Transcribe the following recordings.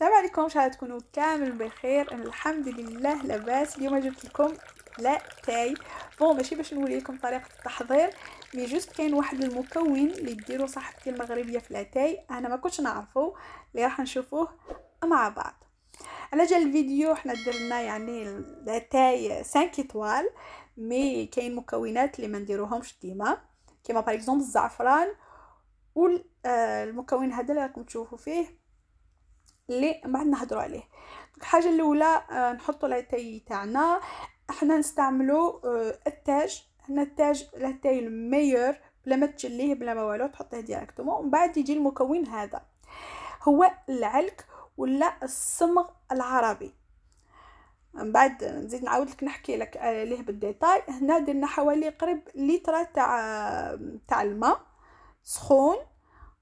السلام عليكم ان شاء الله تكونوا كامل بخير انا الحمد لله لاباس اليوم جبت لكم لا تاي بون ماشي باش نوري لكم طريقه التحضير مي جوست كاين واحد المكون اللي ديرو صاحبتي المغربيه في لاتاي انا ما كنتش نعرفه اللي راح نشوفوه مع بعض على جال الفيديو حنا درنا يعني لاتاي 5 اطوال مي كاين مكونات اللي ما نديروهمش ديما كيما باغ اكزومبل الزعفران والمكون آه، هذا اللي راكم تشوفوا فيه اللي بعد نهضروا عليه الحاجه الاولى آه، نحطوا لاتاي تاعنا احنا نستعملوا آه، التاج هنا التاج لاتاي الميور بلا ما تشليه بلا ما والو تحطيه ديريكتومون ومن بعد يجي المكون هذا هو العلك ولا الصمغ العربي من بعد نزيد نعاود لك نحكي لك عليه آه، بالديتاي هنا درنا حوالي قريب لتر تاع تاع الماء سخون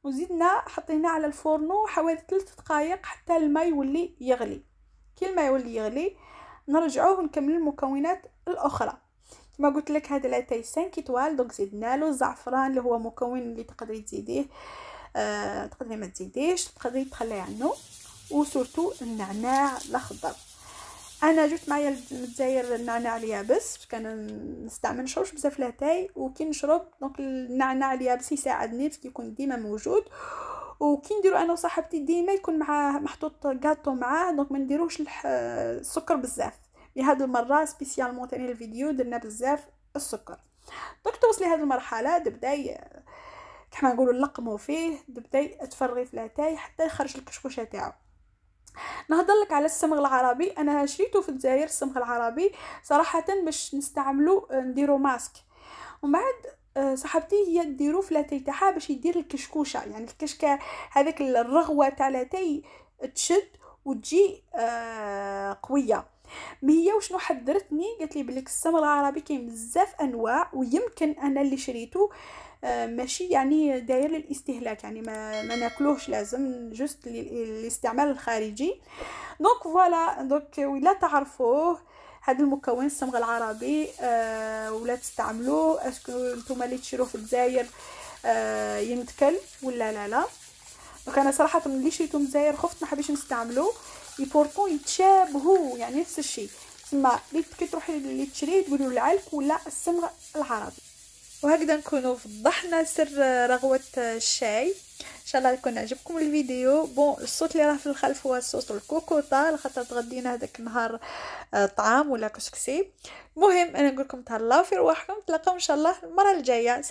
وزيدنا حطيناه على الفرن حوالي 3 دقائق حتى الماء يولي يغلي كي الماء يولي يغلي نرجعوه ونكمل المكونات الاخرى كما قلت لك هذا لاتاي 5 ايطوال دونك زدنا له الزعفران اللي هو مكون اللي تقدري تزيديه آه تقدري ما تزيديش تقدري تخليه عنه وسورتو النعناع الاخضر انا جبت معايا الدزاير النعناع اليابس باش نستعمل شوش بزاف لاتاي وكي نشرب دونك النعناع اليابس يساعدني باش يكون ديما موجود وكي نديرو انا وصاحبتي ديما يكون مع محطوط كاطو معاه دونك ما نديروش السكر بزاف لهاد المره سبيسيالمون تاني الفيديو درنا بزاف السكر دونك توصل لهاد المرحله تبداي كما نقولوا نلقمو فيه تبداي تفرغي في لاتاي حتى يخرج الكشكوشه تاعو نهضر لك على الصمغ العربي انا شريته في الجزائر الصمغ العربي صراحه باش نستعملو نديرو ماسك ومن بعد آه، صاحبتي هي ديرو في لاتاي تاعها باش يدير الكشكوشه يعني الكشكه هذاك الرغوه تاع لاتاي تشد وتجي آه، قويه ما هي وشنو حذرتني قالت لي بلي السمر العربي كاين بزاف انواع ويمكن انا اللي شريته آه، ماشي يعني داير للاستهلاك يعني ما, ما ناكلوهش لازم جست للاستعمال الخارجي دونك فوالا دونك ولا تعرفوه هذا المكون الصمغ العربي أه ولا تستعملوه اسكو نتوما اللي تشروه في الجزائر أه ينتكل ولا لا لا دونك انا صراحه ملي شريتو مزاير خفت ما حبيتش نستعملوه لي يتشابهو يعني نفس الشيء تما كي تروحي اللي تشري تقولوا العلك ولا السمغ العربي وهكذا نكونوا فضحنا سر رغوه الشاي ان شاء الله يكون عجبكم الفيديو بون الصوت اللي راه في الخلف هو صوت الكوكوطا لخاطر تغدينا هذاك النهار آه، طعام ولا كسكسي مهم انا نقول لكم تهلاو في رواحكم نتلاقاو ان شاء الله المره الجايه